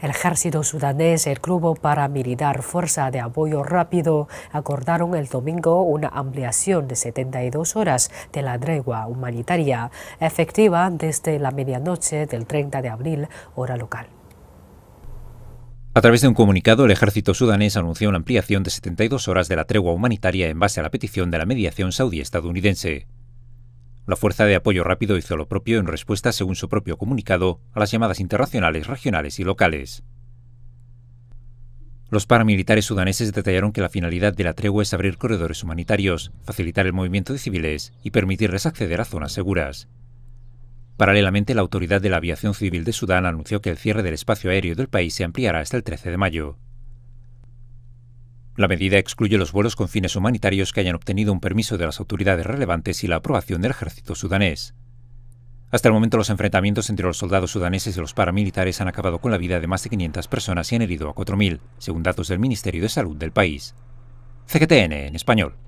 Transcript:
El ejército sudanés y el para paramilitar Fuerza de Apoyo Rápido acordaron el domingo una ampliación de 72 horas de la tregua humanitaria, efectiva desde la medianoche del 30 de abril, hora local. A través de un comunicado, el ejército sudanés anunció una ampliación de 72 horas de la tregua humanitaria en base a la petición de la mediación saudí-estadounidense. La Fuerza de Apoyo Rápido hizo lo propio en respuesta, según su propio comunicado, a las llamadas internacionales, regionales y locales. Los paramilitares sudaneses detallaron que la finalidad de la tregua es abrir corredores humanitarios, facilitar el movimiento de civiles y permitirles acceder a zonas seguras. Paralelamente, la Autoridad de la Aviación Civil de Sudán anunció que el cierre del espacio aéreo del país se ampliará hasta el 13 de mayo. La medida excluye los vuelos con fines humanitarios que hayan obtenido un permiso de las autoridades relevantes y la aprobación del ejército sudanés. Hasta el momento los enfrentamientos entre los soldados sudaneses y los paramilitares han acabado con la vida de más de 500 personas y han herido a 4.000, según datos del Ministerio de Salud del país. CGTN en español.